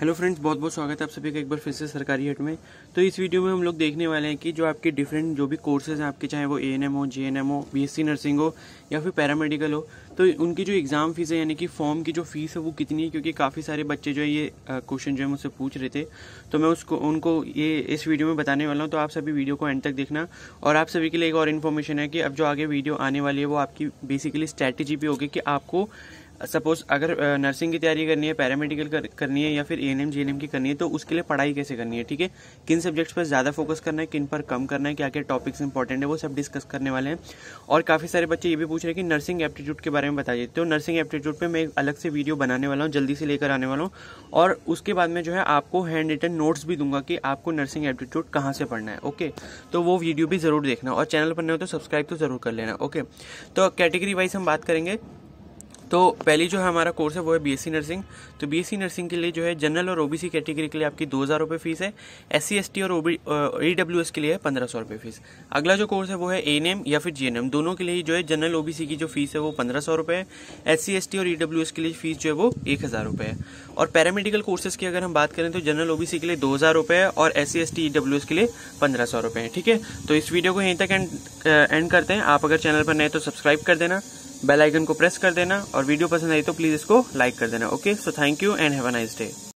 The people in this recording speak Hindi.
हेलो फ्रेंड्स बहुत बहुत स्वागत है आप सभी का एक बार फिर से सरकारी हट में तो इस वीडियो में हम लोग देखने वाले हैं कि जो आपके डिफरेंट जो भी कोर्सेज हैं आपके चाहे वो ए एन एम हो जे एन एम हो बी एस सी नर्सिंग हो या फिर पैरामेडिकल हो तो उनकी जो एग्ज़ाम फ़ीस है यानी कि फॉर्म की जो फीस है वो कितनी है क्योंकि काफ़ी सारे बच्चे जो है ये क्वेश्चन जो है मुझसे पूछ रहे थे तो मैं उसको उनको ये इस वीडियो में बताने वाला हूँ तो आप सभी वीडियो को एंड तक देखना और आप सभी के लिए एक और इन्फॉर्मेशन है कि अब जो आगे वीडियो आने वाली है वो आपकी बेसिकली स्ट्रैटेजी भी होगी कि आपको सपोज अगर नर्सिंग की तैयारी करनी है पैरामेडिकल कर, करनी है या फिर ए एन एम की करनी है तो उसके लिए पढ़ाई कैसे करनी है ठीक है किन सब्जेक्ट्स पर ज़्यादा फोकस करना है किन पर कम करना है क्या क्या टॉपिक्स इंपॉर्टेंट है वो सब डिस्कस करने वाले हैं और काफ़ी सारे बच्चे ये भी पूछ रहे हैं कि नर्सिंग एप्टीट्यूड के बारे में बताइए तो नर्सिंग एप्टीट्यूड पर मैं एक अलग से वीडियो बनाने वाला हूँ जल्दी से लेकर आने वाला हूँ और उसके बाद में जो है आपको हैंड रिटन नोट्स भी दूंगा कि आपको नर्सिंग एप्टीट्यूड कहाँ से पढ़ना है ओके तो वो वीडियो भी ज़रूर देखना और चैनल पर नहीं हो तो सब्सक्राइब तो ज़रूर कर लेना ओके तो कैटेगरी वाइज हम बात करेंगे तो पहली जो है हमारा कोर्स है वो है बीएससी नर्सिंग तो बीएससी नर्सिंग के लिए जो है जनरल और ओबीसी कैटेगरी के लिए आपकी दो हज़ार रुपये फीस है एस सी और ओबी ई डब्ल्यू एस के लिए है पंद्रह सौ रुपये फीस अगला जो कोर्स है वो है ए या फिर जी दोनों के लिए जो है जनरल सी की जो फीस है वो पंद्रह सौ रुपये है एस सी और ई डब्ल्यू एस के लिए फीस जो है वो एक हज़ार रुपये है और पैरामेडिकल कोर्सेज की अगर हम बात करें तो जनरल सी के लिए दो हज़ार रुपये है और एस सी डब्ल्यू एस के लिए पंद्रह सौ रुपये है ठीक है तो इस वीडियो को यहीं तक एंड करते हैं आप अगर चैनल पर नए तो सब्सक्राइब कर देना बेल आइकन को प्रेस कर देना और वीडियो पसंद आई तो प्लीज़ इसको लाइक कर देना okay so thank you and have a nice day